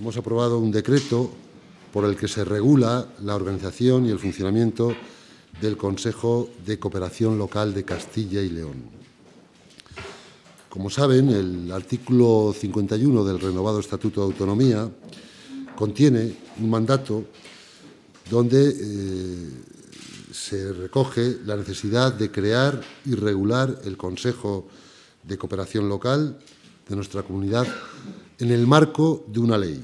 hemos aprobado un decreto por el que se regula la organización y el funcionamiento del Consejo de Cooperación Local de Castilla y León. Como saben, el artículo 51 del renovado Estatuto de Autonomía contiene un mandato donde eh, se recoge la necesidad de crear y regular el Consejo de Cooperación Local de nuestra comunidad en el marco de una ley.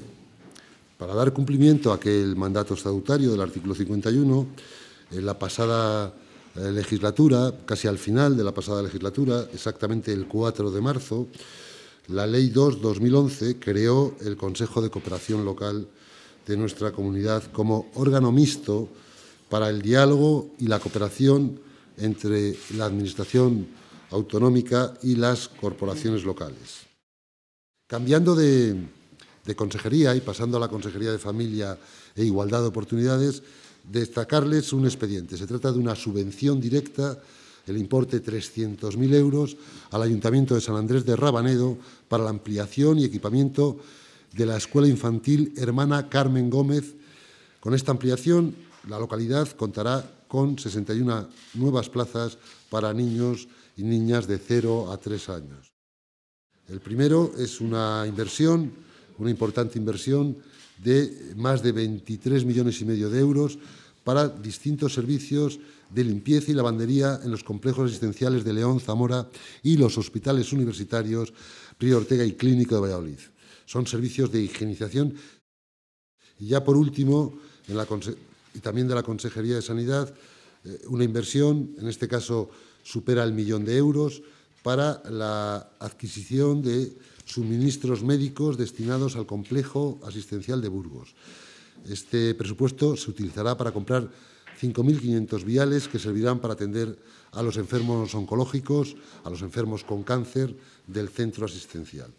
Para dar cumplimiento a aquel mandato estatutario del artículo 51, en la pasada eh, legislatura, casi al final de la pasada legislatura, exactamente el 4 de marzo, la Ley 2-2011 creó el Consejo de Cooperación Local de nuestra comunidad como órgano mixto para el diálogo y la cooperación entre la Administración autonómica y las corporaciones locales. Cambiando de, consejería y pasando a la Consejería de Familia e Igualdad de Oportunidades, destacarles un expediente. Se trata de una subvención directa, el importe 300.000 euros, al Ayuntamiento de San Andrés de Rabanedo para la ampliación y equipamiento de la Escuela Infantil Hermana Carmen Gómez. Con esta ampliación, la localidad contará con 61 nuevas plazas para niños y niñas de 0 a 3 años. El primero es una inversión, una importante inversión de más de 23 millones y medio de euros para distintos servicios de limpieza y lavandería en los complejos asistenciales de León, Zamora y los hospitales universitarios Río Ortega y Clínico de Valladolid. Son servicios de higienización. Y ya por último, y también de la Consejería de Sanidad, eh, una inversión, en este caso supera el millón de euros, para la adquisición de suministros médicos destinados al complejo asistencial de Burgos. Este presupuesto se utilizará para comprar 5.500 viales que servirán para atender a los enfermos oncológicos, a los enfermos con cáncer del centro asistencial.